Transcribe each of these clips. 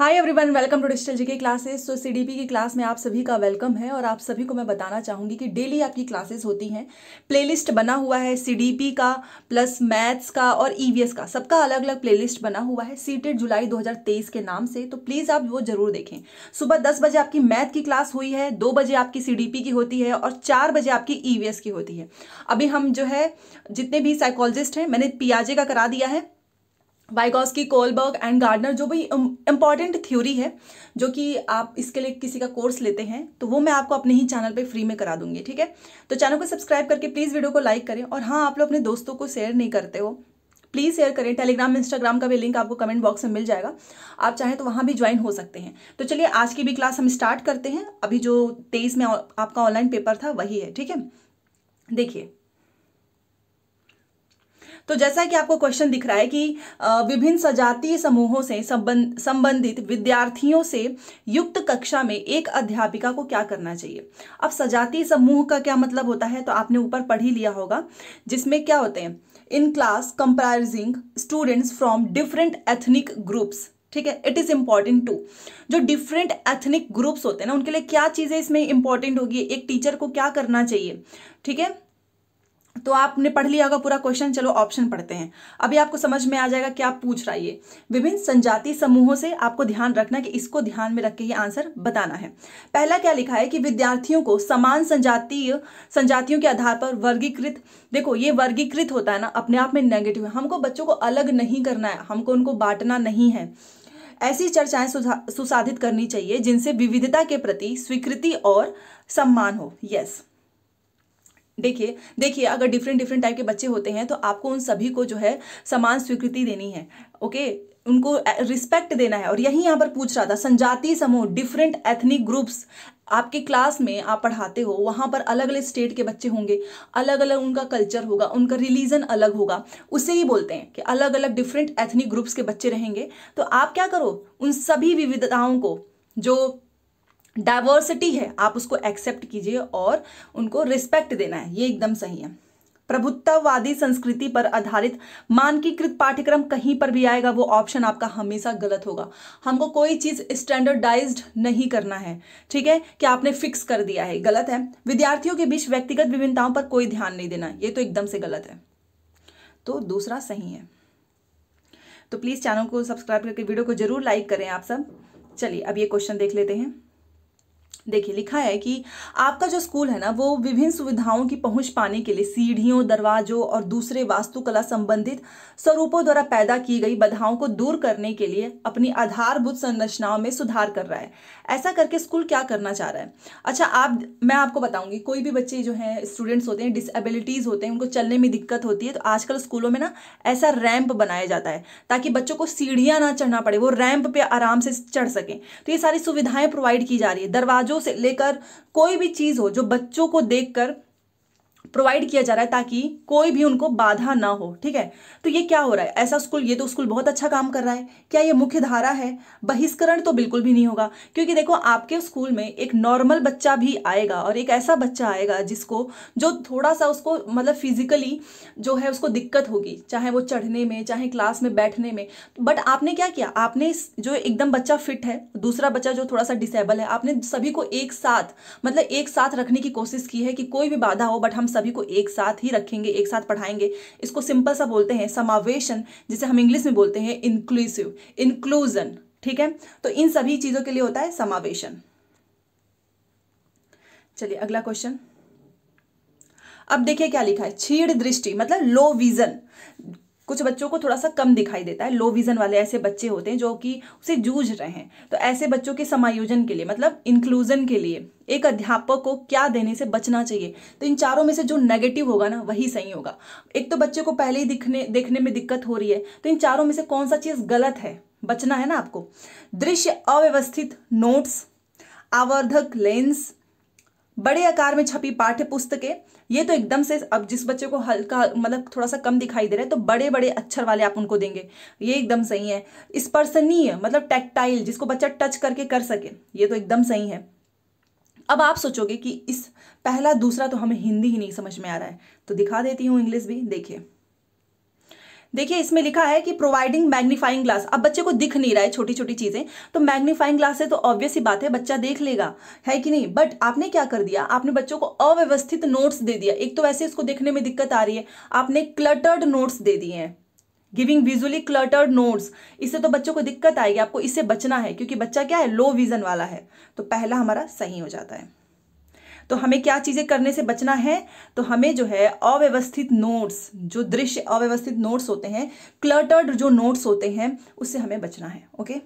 Hi everyone welcome to digital G K classes सो सी की class में आप सभी का वेलकम है और आप सभी को मैं बताना चाहूँगी कि डेली आपकी क्लासेस होती हैं प्लेलिस्ट बना हुआ है सी का प्लस मैथ्स का और ई e का सबका अलग अलग प्लेलिस्ट बना हुआ है सीटेड जुलाई 2023 के नाम से तो प्लीज़ आप वो ज़रूर देखें सुबह दस बजे आपकी मैथ की क्लास हुई है दो बजे आपकी सी की होती है और चार बजे आपकी ई e की होती है अभी हम जो है जितने भी साइकोलॉजिस्ट हैं मैंने पियाजे का करा दिया है बाइकॉस्की कोलबर्ग एंड गार्डनर जो भी इम्पॉर्टेंट थ्योरी है जो कि आप इसके लिए किसी का कोर्स लेते हैं तो वो मैं आपको अपने ही चैनल पे फ्री में करा दूंगी ठीक है तो चैनल को सब्सक्राइब करके प्लीज़ वीडियो को लाइक करें और हाँ आप लोग अपने दोस्तों को शेयर नहीं करते हो प्लीज़ शेयर करें टेलीग्राम इंस्टाग्राम का भी लिंक आपको कमेंट बॉक्स में मिल जाएगा आप चाहें तो वहाँ भी ज्वाइन हो सकते हैं तो चलिए आज की भी क्लास हम स्टार्ट करते हैं अभी जो तेईस में आपका ऑनलाइन पेपर था वही है ठीक है देखिए तो जैसा कि आपको क्वेश्चन दिख रहा है कि विभिन्न सजातीय समूहों से संबंध संबंधित विद्यार्थियों से युक्त कक्षा में एक अध्यापिका को क्या करना चाहिए अब सजातीय समूह का क्या मतलब होता है तो आपने ऊपर पढ़ ही लिया होगा जिसमें क्या होते हैं in class comprising students from different ethnic groups ठीक है इट इज़ इम्पॉर्टेंट टू जो डिफरेंट एथनिक ग्रुप्स होते हैं ना उनके लिए क्या चीज़ें इसमें इंपॉर्टेंट होगी एक टीचर को क्या करना चाहिए ठीक है तो आपने पढ़ लिया होगा पूरा क्वेश्चन चलो ऑप्शन पढ़ते हैं अभी आपको समझ में आ जाएगा कि आप पूछ रहा ये विभिन्न संजाति समूहों से आपको ध्यान रखना कि इसको ध्यान में रख के ये आंसर बताना है पहला क्या लिखा है कि विद्यार्थियों को समान संजातीय संजातियों के आधार पर वर्गीकृत देखो ये वर्गीकृत होता है ना अपने आप में नेगेटिव है हमको बच्चों को अलग नहीं करना है हमको उनको बांटना नहीं है ऐसी चर्चाएं सुसाधित करनी चाहिए जिनसे विविधता के प्रति स्वीकृति और सम्मान हो यस yes. देखिए देखिए अगर डिफरेंट डिफरेंट टाइप के बच्चे होते हैं तो आपको उन सभी को जो है समान स्वीकृति देनी है ओके उनको रिस्पेक्ट देना है और यही यहाँ पर पूछ रहा था संजातीय समूह डिफरेंट एथनिक ग्रुप्स आपके क्लास में आप पढ़ाते हो वहाँ पर अलग अलग स्टेट के बच्चे होंगे अलग अलग उनका कल्चर होगा उनका रिलीजन अलग होगा उसे ही बोलते हैं कि अलग अलग डिफरेंट एथनिक ग्रुप्स के बच्चे रहेंगे तो आप क्या करो उन सभी विविधताओं को जो डाइवर्सिटी है आप उसको एक्सेप्ट कीजिए और उनको रिस्पेक्ट देना है ये एकदम सही है प्रभुत्ववादी संस्कृति पर आधारित मानकीकृत पाठ्यक्रम कहीं पर भी आएगा वो ऑप्शन आपका हमेशा गलत होगा हमको कोई चीज़ स्टैंडर्डाइज्ड नहीं करना है ठीक है कि आपने फिक्स कर दिया है गलत है विद्यार्थियों के बीच व्यक्तिगत विभिन्नताओं पर कोई ध्यान नहीं देना ये तो एकदम से गलत है तो दूसरा सही है तो प्लीज़ चैनल को सब्सक्राइब करके वीडियो को जरूर लाइक करें आप सब चलिए अब ये क्वेश्चन देख लेते हैं देखिए लिखा है कि आपका जो स्कूल है ना वो विभिन्न सुविधाओं की पहुंच पाने के लिए सीढ़ियों दरवाजों और दूसरे वास्तुकला संबंधित स्वरूपों द्वारा पैदा की गई बाधाओं को दूर करने के लिए अपनी आधारभूत संरचनाओं में सुधार कर रहा है ऐसा करके स्कूल क्या करना चाह रहा है अच्छा आप मैं आपको बताऊंगी कोई भी बच्चे जो हैं स्टूडेंट्स होते हैं डिसएबिलिटीज़ होते हैं उनको चलने में दिक्कत होती है तो आजकल स्कूलों में ना ऐसा रैंप बनाया जाता है ताकि बच्चों को सीढ़ियाँ ना चढ़ना पड़े वो रैंप पे आराम से चढ़ सकें तो ये सारी सुविधाएं प्रोवाइड की जा रही है दरवाजों से लेकर कोई भी चीज़ हो जो बच्चों को देखकर प्रोवाइड किया जा रहा है ताकि कोई भी उनको बाधा ना हो ठीक है तो ये क्या हो रहा है ऐसा स्कूल ये तो स्कूल बहुत अच्छा काम कर रहा है क्या ये मुख्य धारा है बहिष्करण तो बिल्कुल भी नहीं होगा क्योंकि देखो आपके स्कूल में एक नॉर्मल बच्चा भी आएगा और एक ऐसा बच्चा आएगा जिसको जो थोड़ा सा उसको मतलब फिजिकली जो है उसको दिक्कत होगी चाहे वो चढ़ने में चाहे क्लास में बैठने में बट आपने क्या किया आपने जो एकदम बच्चा फिट है दूसरा बच्चा जो थोड़ा सा डिसेबल है आपने सभी को एक साथ मतलब एक साथ रखने की कोशिश की है कि कोई भी बाधा हो बट हम सब सभी को एक साथ ही रखेंगे एक साथ पढ़ाएंगे इसको सिंपल सा बोलते हैं समावेशन जिसे हम इंग्लिश में बोलते हैं इंक्लूसिव इंक्लूजन ठीक है तो इन सभी चीज़ों के लिए होता है समावेशन चलिए अगला क्वेश्चन अब देखिए क्या लिखा है छीड़ दृष्टि मतलब लो विजन कुछ बच्चों को थोड़ा सा कम दिखाई देता है लो विजन वाले ऐसे बच्चे होते हैं जो कि उसे जूझ रहे हैं तो ऐसे बच्चों के समायोजन के लिए मतलब इंक्लूजन के लिए एक अध्यापक को क्या देने से बचना चाहिए तो इन चारों में से जो नेगेटिव होगा ना वही सही होगा एक तो बच्चे को पहले ही दिखने देखने में दिक्कत हो रही है तो इन चारों में से कौन सा चीज़ गलत है बचना है ना आपको दृश्य अव्यवस्थित नोट्स आवर्धक लेंस बड़े आकार में छपी पाठ्य पुस्तकें ये तो एकदम से अब जिस बच्चे को हल्का मतलब थोड़ा सा कम दिखाई दे रहा है तो बड़े बड़े अक्षर वाले आप उनको देंगे ये एकदम सही है स्पर्शनीय मतलब टेक्टाइल जिसको बच्चा टच करके कर सके ये तो एकदम सही है अब आप सोचोगे कि इस पहला दूसरा तो हमें हिंदी ही नहीं समझ में आ रहा है तो दिखा देती हूँ इंग्लिश भी देखिए देखिए इसमें लिखा है कि प्रोवाइडिंग मैग्नीफाइंग ग्लास अब बच्चे को दिख नहीं रहा है छोटी छोटी चीज़ें तो मैग्नीफाइंग ग्लास है तो ऑब्वियस ही बात है बच्चा देख लेगा है कि नहीं बट आपने क्या कर दिया आपने बच्चों को अव्यवस्थित नोट्स दे दिया एक तो वैसे इसको देखने में दिक्कत आ रही है आपने क्लटर्ड नोट्स दे दिए हैं गिविंग विजुअली क्लटर्ड नोट्स इससे तो बच्चों को दिक्कत आएगी आपको इससे बचना है क्योंकि बच्चा क्या है लो विजन वाला है तो पहला हमारा सही हो जाता है तो हमें क्या चीज़ें करने से बचना है तो हमें जो है अव्यवस्थित नोट्स जो दृश्य अव्यवस्थित नोट्स होते हैं क्लटर्ड जो नोट्स होते हैं उससे हमें बचना है ओके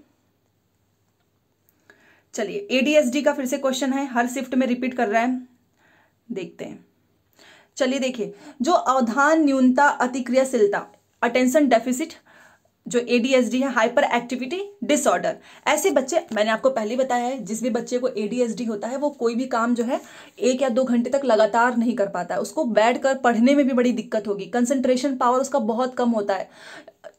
चलिए एडीएसडी का फिर से क्वेश्चन है हर शिफ्ट में रिपीट कर रहा है देखते हैं चलिए देखिए जो अवधान न्यूनता अतिक्रियाशीलता अटेंशन डेफिसिट जो एडीएसडी है हाइपर एक्टिविटी डिसऑर्डर ऐसे बच्चे मैंने आपको पहले बताया है जिस भी बच्चे को एडीएसडी होता है वो कोई भी काम जो है एक या दो घंटे तक लगातार नहीं कर पाता है उसको बैठ कर पढ़ने में भी बड़ी दिक्कत होगी कंसंट्रेशन पावर उसका बहुत कम होता है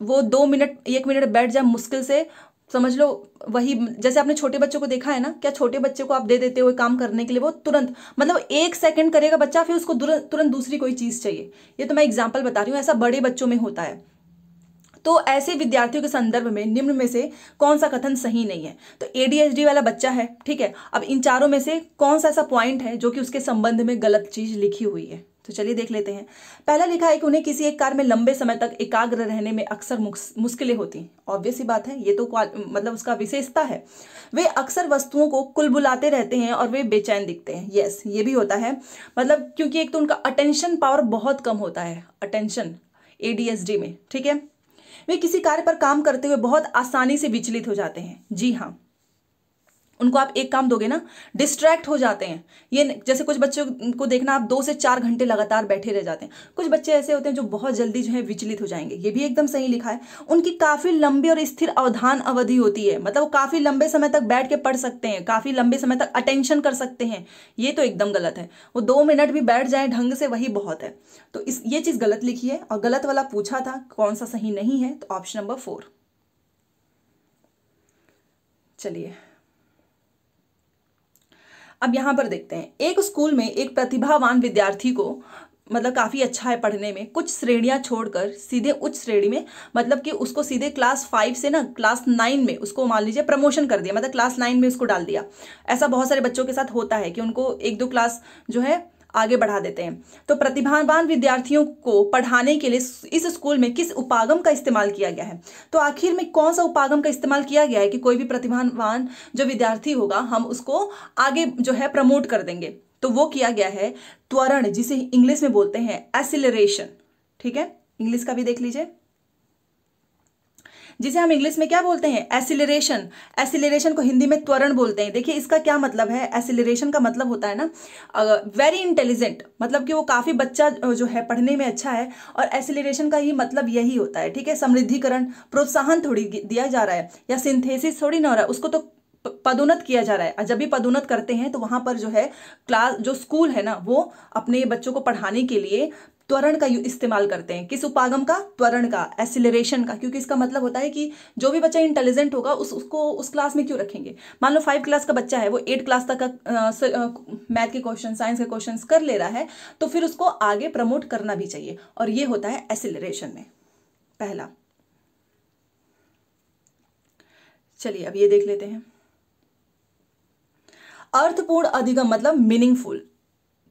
वो दो मिनट एक मिनट बैठ जाए मुश्किल से समझ लो वही जैसे आपने छोटे बच्चों को देखा है ना क्या छोटे बच्चे को आप दे देते हुए काम करने के लिए वो तुरंत मतलब एक सेकंड करेगा बच्चा फिर उसको तुरंत तुरंत दूसरी कोई चीज़ चाहिए ये तो मैं एग्जाम्पल बता रही हूँ ऐसा बड़े बच्चों में होता है तो ऐसे विद्यार्थियों के संदर्भ में निम्न में से कौन सा कथन सही नहीं है तो एडीएसडी वाला बच्चा है ठीक है अब इन चारों में से कौन सा ऐसा पॉइंट है जो कि उसके संबंध में गलत चीज लिखी हुई है तो चलिए देख लेते हैं पहला लिखा है कि उन्हें किसी एक कार्य में लंबे समय तक एकाग्र रहने में अक्सर मुश्किलें होती हैं ऑब्वियस ही बात है ये तो मतलब उसका विशेषता है वे अक्सर वस्तुओं को कुल बुलाते रहते हैं और वे बेचैन दिखते हैं यस ये भी होता है मतलब क्योंकि एक तो उनका अटेंशन पावर बहुत कम होता है अटेंशन एडीएसडी में ठीक है वे किसी कार्य पर काम करते हुए बहुत आसानी से विचलित हो जाते हैं जी हाँ उनको आप एक काम दोगे ना डिस्ट्रैक्ट हो जाते हैं ये जैसे कुछ बच्चों को देखना आप दो से चार घंटे लगातार बैठे रह जाते हैं कुछ बच्चे ऐसे होते हैं जो बहुत जल्दी जो है विचलित हो जाएंगे ये भी एकदम सही लिखा है उनकी काफ़ी लंबी और स्थिर अवधान अवधि होती है मतलब वो काफ़ी लंबे समय तक बैठ के पढ़ सकते हैं काफ़ी लंबे समय तक अटेंशन कर सकते हैं ये तो एकदम गलत है वो दो मिनट भी बैठ जाए ढंग से वही बहुत है तो इस ये चीज़ गलत लिखी है और गलत वाला पूछा था कौन सा सही नहीं है तो ऑप्शन नंबर फोर चलिए अब यहाँ पर देखते हैं एक स्कूल में एक प्रतिभावान विद्यार्थी को मतलब काफ़ी अच्छा है पढ़ने में कुछ श्रेणियाँ छोड़कर सीधे उच्च श्रेणी में मतलब कि उसको सीधे क्लास फाइव से ना क्लास नाइन में उसको मान लीजिए प्रमोशन कर दिया मतलब क्लास नाइन में उसको डाल दिया ऐसा बहुत सारे बच्चों के साथ होता है कि उनको एक दो क्लास जो है आगे बढ़ा देते हैं तो प्रतिभावान विद्यार्थियों को पढ़ाने के लिए इस स्कूल में किस उपागम का इस्तेमाल किया गया है तो आखिर में कौन सा उपागम का इस्तेमाल किया गया है कि कोई भी प्रतिभावान जो विद्यार्थी होगा हम उसको आगे जो है प्रमोट कर देंगे तो वो किया गया है त्वरण जिसे इंग्लिश में बोलते हैं एसिलरेशन ठीक है इंग्लिश का भी देख लीजिए जिसे हम इंग्लिश में क्या बोलते हैं एसिलेशन एसिलेशन को हिंदी में त्वरण बोलते हैं देखिए इसका क्या मतलब है एसिलेशन का मतलब होता है ना वेरी इंटेलिजेंट मतलब कि वो काफ़ी बच्चा जो है पढ़ने में अच्छा है और एसिलेशन का ही मतलब यही होता है ठीक है समृद्धिकरण प्रोत्साहन थोड़ी दिया जा रहा है या सिंथेसिस थोड़ी ना हो रहा है उसको तो पदोन्नत किया जा रहा है जब भी पदोन्नत करते हैं तो वहाँ पर जो है क्लास जो स्कूल है ना वो अपने बच्चों को पढ़ाने के लिए त्वरण का इस्तेमाल करते हैं किस उपागम का त्वरण का एसिलेशन का क्योंकि इसका मतलब होता है कि जो भी बच्चा इंटेलिजेंट होगा उस उसको उस क्लास में क्यों रखेंगे मान लो फाइव क्लास का बच्चा है वो एट क्लास तक का मैथ के क्वेश्चन साइंस के क्वेश्चन कर ले रहा है तो फिर उसको आगे प्रमोट करना भी चाहिए और ये होता है एसिलेशन में पहला चलिए अब ये देख लेते हैं अर्थपूर्ण अधिगम मतलब मीनिंगफुल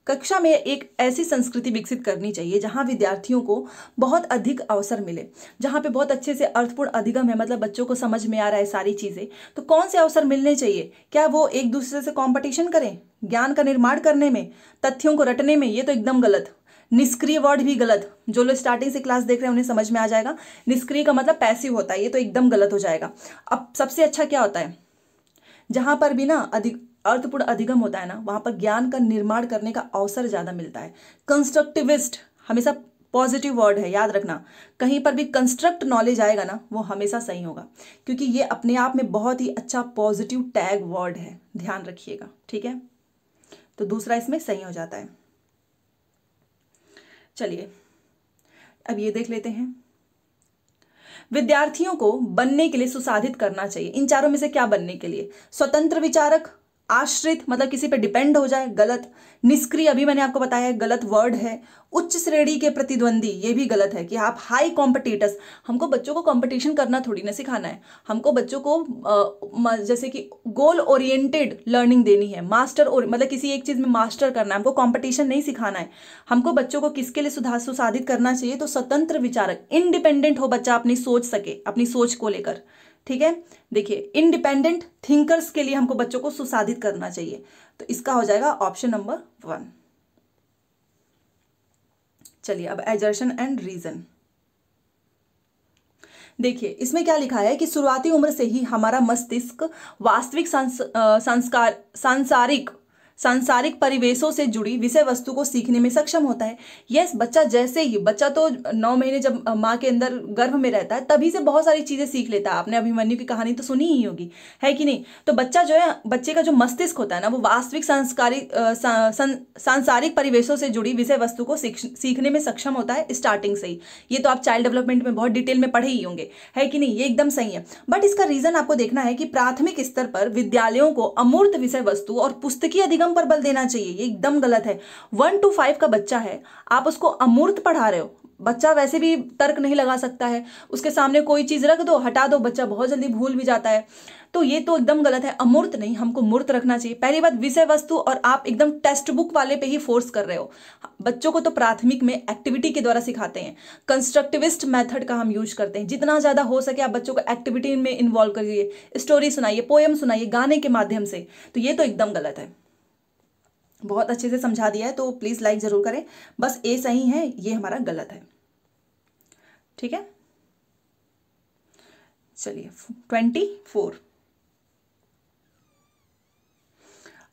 कक्षा में एक ऐसी संस्कृति विकसित करनी चाहिए जहाँ विद्यार्थियों को बहुत अधिक अवसर मिले जहाँ पे बहुत अच्छे से अर्थपूर्ण अधिगम है मतलब बच्चों को समझ में आ रहा है सारी चीज़ें तो कौन से अवसर मिलने चाहिए क्या वो एक दूसरे से कॉम्पिटिशन करें ज्ञान का निर्माण करने में तथ्यों को रटने में ये तो एकदम गलत निष्क्रिय वर्ड भी गलत जो लोग स्टार्टिंग से क्लास देख रहे हैं उन्हें समझ में आ जाएगा निष्क्रिय का मतलब पैसिव होता है ये तो एकदम गलत हो जाएगा अब सबसे अच्छा क्या होता है जहाँ पर भी ना अधिक अर्थपूर्ण अधिगम होता है ना वहां पर ज्ञान का निर्माण करने का अवसर ज़्यादा मिलता है कंस्ट्रक्टिविस्ट हमेशा पॉजिटिव वर्ड है याद रखना कहीं पर भी कंस्ट्रक्ट नॉलेज आएगा ना वो हमेशा सही होगा क्योंकि ये अपने आप में बहुत ही अच्छा पॉजिटिव टैग वर्ड है ध्यान रखिएगा ठीक है तो दूसरा इसमें सही हो जाता है चलिए अब ये देख लेते हैं विद्यार्थियों को बनने के लिए सुसाधित करना चाहिए इन चारों में से क्या बनने के लिए स्वतंत्र विचारक आश्रित मतलब किसी पे डिपेंड हो जाए गलत निष्क्रिय अभी मैंने आपको बताया है गलत वर्ड है उच्च श्रेणी के प्रतिद्वंदी ये भी गलत है कि आप हाई कॉम्पिटिटर्स हमको बच्चों को कंपटीशन करना थोड़ी ना सिखाना है हमको बच्चों को जैसे कि गोल ओरिएंटेड लर्निंग देनी है मास्टर और मतलब किसी एक चीज़ में मास्टर करना है हमको कॉम्पिटिशन नहीं सिखाना है हमको बच्चों को किसके लिए सुधार सुसाधित करना चाहिए तो स्वतंत्र विचारक इंडिपेंडेंट हो बच्चा अपनी सोच सके अपनी सोच को लेकर ठीक है देखिए इंडिपेंडेंट थिंकर्स के लिए हमको बच्चों को सुसाधित करना चाहिए तो इसका हो जाएगा ऑप्शन नंबर वन चलिए अब एजर्शन एंड रीजन देखिए इसमें क्या लिखा है कि शुरुआती उम्र से ही हमारा मस्तिष्क वास्तविक संस्कार सांसारिक सांसारिक परिवेशों से जुड़ी विषय वस्तु को सीखने में सक्षम होता है यस बच्चा जैसे ही बच्चा तो नौ महीने जब माँ के अंदर गर्भ में रहता है तभी से बहुत सारी चीज़ें सीख लेता है आपने अभिमन्यु की कहानी तो सुनी ही होगी है कि नहीं तो बच्चा जो है बच्चे का जो मस्तिष्क होता है ना वो वास्तविक सांस्कारिक सांसारिक परिवेशों से जुड़ी विषय वस्तु को सीखने में सक्षम होता है स्टार्टिंग से ही ये तो आप चाइल्ड डेवलपमेंट में बहुत डिटेल में पढ़े ही होंगे है कि नहीं ये एकदम सही है बट इसका रीज़न आपको देखना है कि प्राथमिक स्तर पर विद्यालयों को अमूर्त विषय वस्तु और पुस्तकीय अधिगम विगम पर बल देना चाहिए ये एकदम गलत है वन टू फाइव का बच्चा है आप उसको अमूर्त पढ़ा रहे हो बच्चा वैसे भी तर्क नहीं लगा सकता है उसके सामने कोई चीज़ रख दो हटा दो बच्चा बहुत जल्दी भूल भी जाता है तो ये तो एकदम गलत है अमूर्त नहीं हमको मूर्त रखना चाहिए पहली बात विषय वस्तु और आप एकदम टेक्स्ट बुक वाले पे ही फोर्स कर रहे हो बच्चों को तो प्राथमिक में एक्टिविटी के द्वारा सिखाते हैं कंस्ट्रक्टिविस्ट मेथड का हम यूज करते हैं जितना ज़्यादा हो सके आप बच्चों को एक्टिविटी में इन्वॉल्व करिए स्टोरी सुनाइए पोएम सुनाइए गाने के माध्यम से तो ये तो एकदम गलत है बहुत अच्छे से समझा दिया है तो प्लीज़ लाइक ज़रूर करें बस ए सही है ये हमारा गलत है ठीक है चलिए ट्वेंटी फोर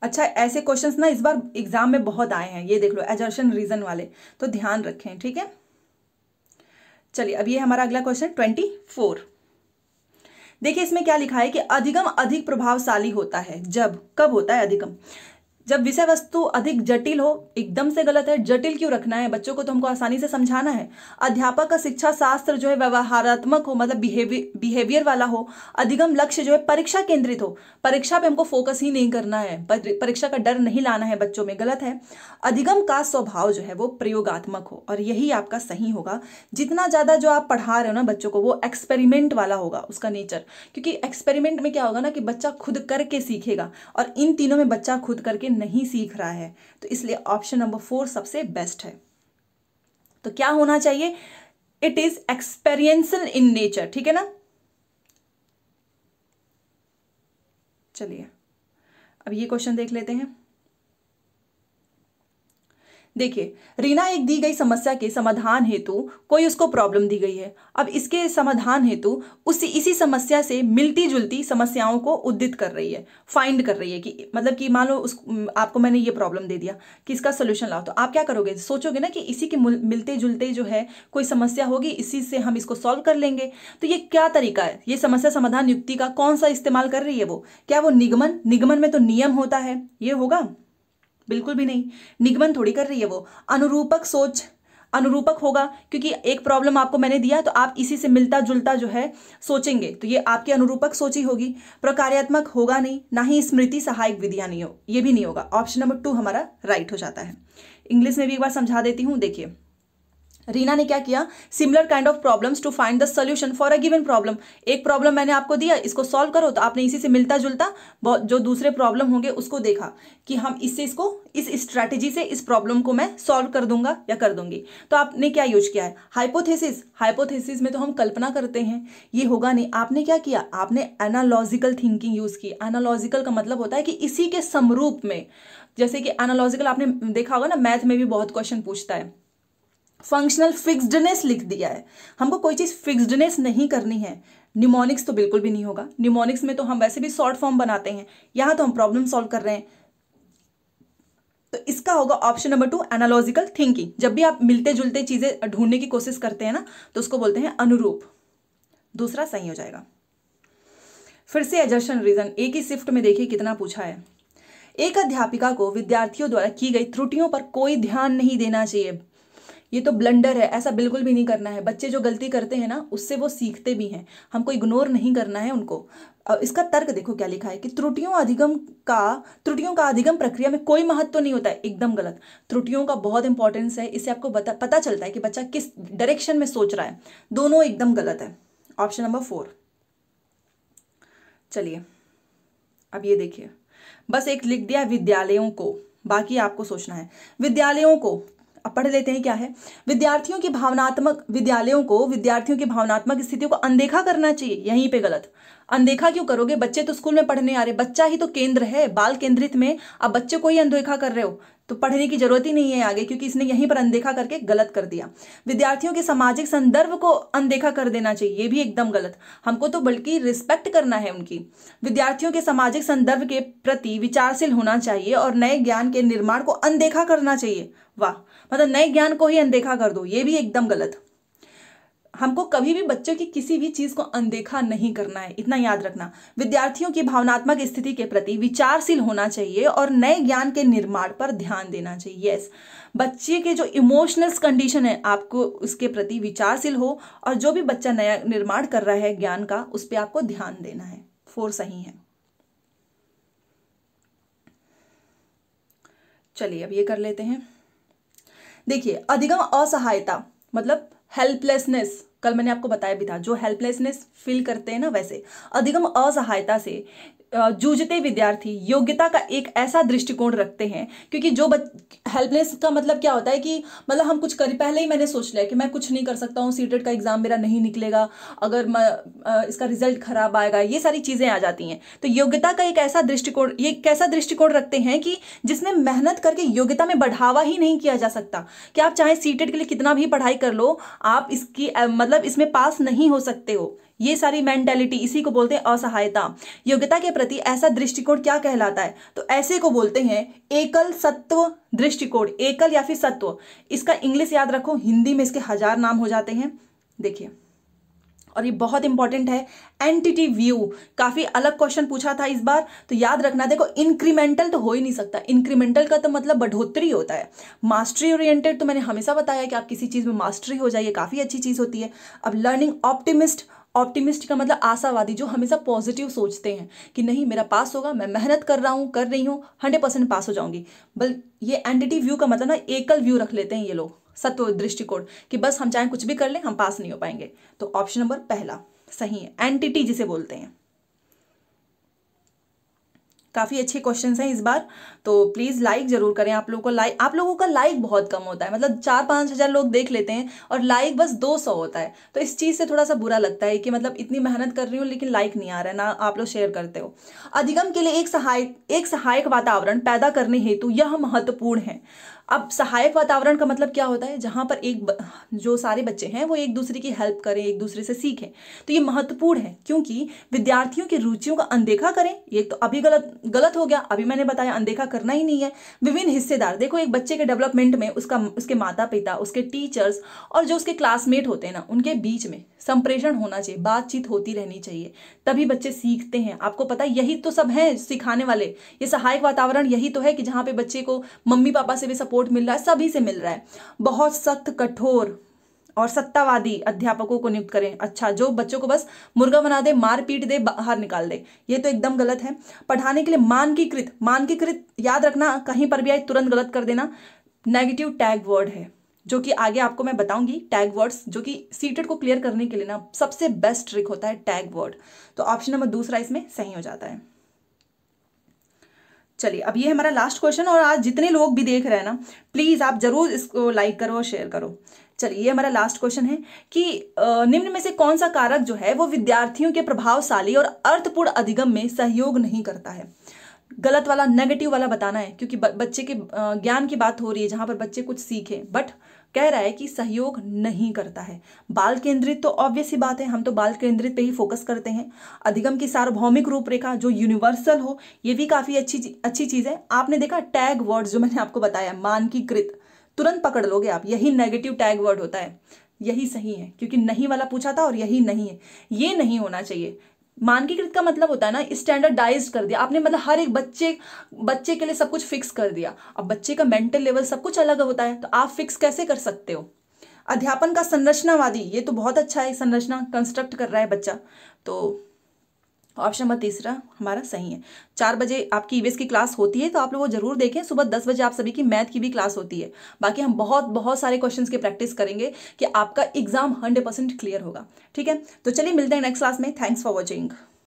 अच्छा ऐसे क्वेश्चंस ना इस बार एग्जाम में बहुत आए हैं ये देख लो एजर्शन रीजन वाले तो ध्यान रखें ठीक है चलिए अब ये हमारा अगला क्वेश्चन ट्वेंटी फोर देखिए इसमें क्या लिखा है कि अधिगम अधिक प्रभावशाली होता है जब कब होता है अधिगम जब विषय वस्तु अधिक जटिल हो एकदम से गलत है जटिल क्यों रखना है बच्चों को तो हमको आसानी से समझाना है अध्यापक का शिक्षा शास्त्र जो है व्यवहारात्मक हो मतलब बिहेवियर बिहेवियर वाला हो अधिगम लक्ष्य जो है परीक्षा केंद्रित हो परीक्षा पे हमको फोकस ही नहीं करना है परीक्षा का डर नहीं लाना है बच्चों में गलत है अधिगम का स्वभाव जो है वो प्रयोगात्मक हो और यही आपका सही होगा जितना ज़्यादा जो आप पढ़ा रहे हो ना बच्चों को वो एक्सपेरिमेंट वाला होगा उसका नेचर क्योंकि एक्सपेरिमेंट में क्या होगा ना कि बच्चा खुद करके सीखेगा और इन तीनों में बच्चा खुद करके नहीं सीख रहा है तो इसलिए ऑप्शन नंबर फोर सबसे बेस्ट है तो क्या होना चाहिए it is experiential in nature ठीक है ना चलिए अब ये क्वेश्चन देख लेते हैं देखिए रीना एक दी गई समस्या के समाधान हेतु कोई उसको प्रॉब्लम दी गई है अब इसके समाधान हेतु उसी इसी समस्या से मिलती जुलती समस्याओं को उद्दित कर रही है फाइंड कर रही है कि मतलब कि मान लो उस आपको मैंने ये प्रॉब्लम दे दिया कि इसका सोल्यूशन लाओ तो आप क्या करोगे सोचोगे ना कि इसी के मिलते जुलते जो है कोई समस्या होगी इसी से हम इसको सॉल्व कर लेंगे तो ये क्या तरीका है ये समस्या समाधान युक्ति का कौन सा इस्तेमाल कर रही है वो क्या वो निगमन निगमन में तो नियम होता है ये होगा बिल्कुल भी नहीं निगमन थोड़ी कर रही है वो अनुरूपक सोच अनुरूपक होगा क्योंकि एक प्रॉब्लम आपको मैंने दिया तो आप इसी से मिलता जुलता जो है सोचेंगे तो ये आपकी अनुरूपक सोच ही होगी प्रकार्यात्मक होगा नहीं ना ही स्मृति सहायक विधियां नहीं हो ये भी नहीं होगा ऑप्शन नंबर टू हमारा राइट हो जाता है इंग्लिश में भी एक बार समझा देती हूँ देखिए रीना ने क्या किया similar kind of problems to find the solution for a given problem एक प्रॉब्लम मैंने आपको दिया इसको सॉल्व करो तो आपने इसी से मिलता जुलता जो दूसरे प्रॉब्लम होंगे उसको देखा कि हम इससे इसको इस स्ट्रैटेजी से इस प्रॉब्लम को मैं सॉल्व कर दूंगा या कर दूंगी तो आपने क्या यूज किया है हाइपोथेसिस हाइपोथेसिस में तो हम कल्पना करते हैं ये होगा नहीं आपने क्या किया आपने एनालॉजिकल थिंकिंग यूज की एनालॉजिकल का मतलब होता है कि इसी के समरूप में जैसे कि एनालॉजिकल आपने देखा होगा ना मैथ में भी बहुत क्वेश्चन पूछता है फंक्शनल फिक्सडनेस लिख दिया है हमको कोई चीज़ फिक्सडनेस नहीं करनी है निमोनिक्स तो बिल्कुल भी नहीं होगा निमोनिक्स में तो हम वैसे भी शॉर्ट फॉर्म बनाते हैं यहां तो हम प्रॉब्लम सॉल्व कर रहे हैं तो इसका होगा option number two analogical thinking जब भी आप मिलते जुलते चीज़ें ढूंढने की कोशिश करते हैं ना तो उसको बोलते हैं अनुरूप दूसरा सही हो जाएगा फिर से एजर्शन रीजन एक ही शिफ्ट में देखिए कितना पूछा है एक अध्यापिका को विद्यार्थियों द्वारा की गई त्रुटियों पर कोई ध्यान नहीं देना चाहिए ये तो ब्लंडर है ऐसा बिल्कुल भी नहीं करना है बच्चे जो गलती करते हैं ना उससे वो सीखते भी हैं हमको इग्नोर नहीं करना है उनको इसका तर्क देखो क्या लिखा है कि त्रुटियों अधिगम का त्रुटियों का अधिगम प्रक्रिया में कोई महत्व तो नहीं होता है एकदम गलत त्रुटियों का बहुत इंपॉर्टेंस है इससे आपको बता, पता चलता है कि बच्चा किस डायरेक्शन में सोच रहा है दोनों एकदम गलत है ऑप्शन नंबर फोर चलिए अब ये देखिए बस एक लिख दिया विद्यालयों को बाकी आपको सोचना है विद्यालयों को अब पढ़ लेते हैं क्या है विद्यार्थियों की भावनात्मक विद्यालयों को विद्यार्थियों की भावनात्मक स्थितियों को अनदेखा करना चाहिए यहीं पे गलत अनदेखा क्यों करोगे बच्चे तो स्कूल में पढ़ने आ रहे बच्चा ही तो केंद्र है बाल केंद्रित में अब बच्चे को ही अनदेखा कर रहे हो तो पढ़ने की जरूरत ही नहीं है आगे क्योंकि इसने यहीं पर अनदेखा करके गलत कर दिया विद्यार्थियों के सामाजिक संदर्भ को अनदेखा कर देना चाहिए ये भी एकदम गलत हमको तो बल्कि रिस्पेक्ट करना है उनकी विद्यार्थियों के सामाजिक संदर्भ के प्रति विचारशील होना चाहिए और नए ज्ञान के निर्माण को अनदेखा करना चाहिए वाह मतलब नए ज्ञान को ही अनदेखा कर दो ये भी एकदम गलत हमको कभी भी बच्चों की किसी भी चीज को अनदेखा नहीं करना है इतना याद रखना विद्यार्थियों की भावनात्मक स्थिति के प्रति विचारशील होना चाहिए और नए ज्ञान के निर्माण पर ध्यान देना चाहिए यस बच्चे के जो इमोशनल्स कंडीशन है आपको उसके प्रति विचारशील हो और जो भी बच्चा नया निर्माण कर रहा है ज्ञान का उस पर आपको ध्यान देना है फोर सही है चलिए अब ये कर लेते हैं देखिए अधिगम असहायता मतलब हेल्पलेसनेस कल मैंने आपको बताया भी था जो हेल्पलेसनेस फील करते हैं ना वैसे अधिगम असहायता से जूझते विद्यार्थी योग्यता का एक ऐसा दृष्टिकोण रखते हैं क्योंकि जो हेल्पलेस का मतलब क्या होता है कि मतलब हम कुछ कर पहले ही मैंने सोच लिया कि मैं कुछ नहीं कर सकता हूँ सीटेट का एग्ज़ाम मेरा नहीं निकलेगा अगर मैं इसका रिजल्ट खराब आएगा ये सारी चीज़ें आ जाती हैं तो योग्यता का एक ऐसा दृष्टिकोण ये कैसा दृष्टिकोण रखते हैं कि जिसमें मेहनत करके योग्यता में बढ़ावा ही नहीं किया जा सकता कि आप चाहे सीटेट के लिए कितना भी पढ़ाई कर लो आप इसकी मतलब इसमें पास नहीं हो सकते हो ये सारी मेंटेलिटी इसी को बोलते हैं असहायता योग्यता के प्रति ऐसा दृष्टिकोण क्या कहलाता है तो ऐसे को बोलते हैं एकल सत्व दृष्टिकोण एकल या फिर सत्व इसका इंग्लिश याद रखो हिंदी में इसके हजार नाम हो जाते हैं देखिए और ये बहुत इंपॉर्टेंट है एंटिटी व्यू काफी अलग क्वेश्चन पूछा था इस बार तो याद रखना देखो इंक्रीमेंटल तो हो ही नहीं सकता इंक्रीमेंटल का तो मतलब बढ़ोतरी होता है मास्टरी ओरिएंटेड तो मैंने हमेशा बताया कि आप किसी चीज में मास्टरी हो जाइए काफी अच्छी चीज होती है अब लर्निंग ऑप्टिमिस्ट ऑप्टिमिस्ट का मतलब आशावादी जो हमेशा पॉजिटिव सोचते हैं कि नहीं मेरा पास होगा मैं मेहनत कर रहा हूँ कर रही हूँ हंड्रेड परसेंट पास हो जाऊंगी बल ये एंटिटी व्यू का मतलब ना एकल व्यू रख लेते हैं ये लोग सत्व दृष्टिकोण कि बस हम चाहे कुछ भी कर लें हम पास नहीं हो पाएंगे तो ऑप्शन नंबर पहला सही है एंटिटी जिसे बोलते हैं काफ़ी अच्छे क्वेश्चन हैं इस बार तो प्लीज़ लाइक ज़रूर करें आप लोगों को लाइक आप लोगों का लाइक बहुत कम होता है मतलब चार पाँच हज़ार लोग देख लेते हैं और लाइक बस दो सौ होता है तो इस चीज़ से थोड़ा सा बुरा लगता है कि मतलब इतनी मेहनत कर रही हूँ लेकिन लाइक नहीं आ रहा है ना आप लोग शेयर करते हो अधिगम के लिए एक सहायक एक सहायक वातावरण पैदा करने हेतु यह महत्वपूर्ण है अब सहायक वातावरण का मतलब क्या होता है जहाँ पर एक जो सारे बच्चे हैं वो एक दूसरे की हेल्प करें एक दूसरे से सीखें तो ये महत्वपूर्ण है क्योंकि विद्यार्थियों की रुचियों का अनदेखा करें ये तो अभी गलत गलत हो गया अभी मैंने बताया अनदेखा करना ही नहीं है विभिन्न हिस्सेदार देखो एक बच्चे के डेवलपमेंट में उसका उसके माता पिता उसके टीचर्स और जो उसके क्लासमेट होते हैं ना उनके बीच में संप्रेषण होना चाहिए बातचीत होती रहनी चाहिए तभी बच्चे सीखते हैं आपको पता है यही तो सब हैं सिखाने वाले ये सहायक वातावरण यही तो है कि जहाँ पे बच्चे को मम्मी पापा से भी सपोर्ट सपोर्ट मिल रहा है सभी से मिल रहा है बहुत सख्त कठोर और सत्तावादी अध्यापकों को नियुक्त करें अच्छा जो बच्चों को बस मुर्गा बना दे मार पीट दे बाहर निकाल दे ये तो एकदम गलत है पढ़ाने के लिए मानकीकृत मानकीकृत याद रखना कहीं पर भी आए तुरंत गलत कर देना नेगेटिव टैग वर्ड है जो कि आगे आपको मैं बताऊंगी टैग वर्ड्स जो कि सीटेड को क्लियर करने के लिए ना सबसे बेस्ट ट्रिक होता है टैग वर्ड तो ऑप्शन नंबर दूसरा इसमें सही हो जाता है चलिए अब ये हमारा लास्ट क्वेश्चन और आज जितने लोग भी देख रहे हैं ना प्लीज़ आप ज़रूर इसको लाइक करो और शेयर करो चलिए ये हमारा लास्ट क्वेश्चन है कि निम्न में से कौन सा कारक जो है वो विद्यार्थियों के प्रभावशाली और अर्थपूर्ण अधिगम में सहयोग नहीं करता है गलत वाला नेगेटिव वाला बताना है क्योंकि बच्चे के ज्ञान की बात हो रही है जहाँ पर बच्चे कुछ सीखे बट कह रहा है कि सहयोग नहीं करता है बाल केंद्रित तो ऑब्वियस ही बात है हम तो बाल केंद्रित पे ही फोकस करते हैं अधिगम की सार्वभौमिक रूपरेखा जो यूनिवर्सल हो ये भी काफ़ी अच्छी अच्छी चीज़ है आपने देखा टैग वर्ड जो मैंने आपको बताया मानकीकृत तुरंत पकड़ लोगे आप यही नेगेटिव टैग वर्ड होता है यही सही है क्योंकि नहीं वाला पूछा था और यही नहीं है ये नहीं होना चाहिए मानकीकृत का मतलब होता है ना स्टैंडर्डाइज कर दिया आपने मतलब हर एक बच्चे बच्चे के लिए सब कुछ फिक्स कर दिया अब बच्चे का मेंटल लेवल सब कुछ अलग होता है तो आप फिक्स कैसे कर सकते हो अध्यापन का संरचनावादी ये तो बहुत अच्छा है संरचना कंस्ट्रक्ट कर रहा है बच्चा तो ऑप्शन नंबर तीसरा हमारा सही है चार बजे आपकी ईवीएस e की क्लास होती है तो आप लोग वो जरूर देखें सुबह दस बजे आप सभी की मैथ की भी क्लास होती है बाकी हम बहुत बहुत सारे क्वेश्चंस की प्रैक्टिस करेंगे कि आपका एग्जाम हंड्रेड परसेंट क्लियर होगा ठीक है तो चलिए मिलते हैं नेक्स्ट क्लास में थैंक्स फॉर वॉचिंग